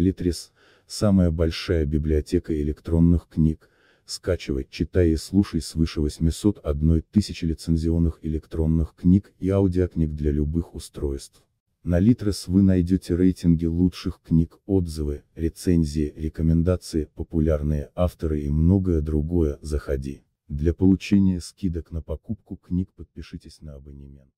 Литрес – самая большая библиотека электронных книг, скачивай, читай и слушай свыше 801 тысячи лицензионных электронных книг и аудиокниг для любых устройств. На Литрес вы найдете рейтинги лучших книг, отзывы, рецензии, рекомендации, популярные авторы и многое другое, заходи. Для получения скидок на покупку книг подпишитесь на абонемент.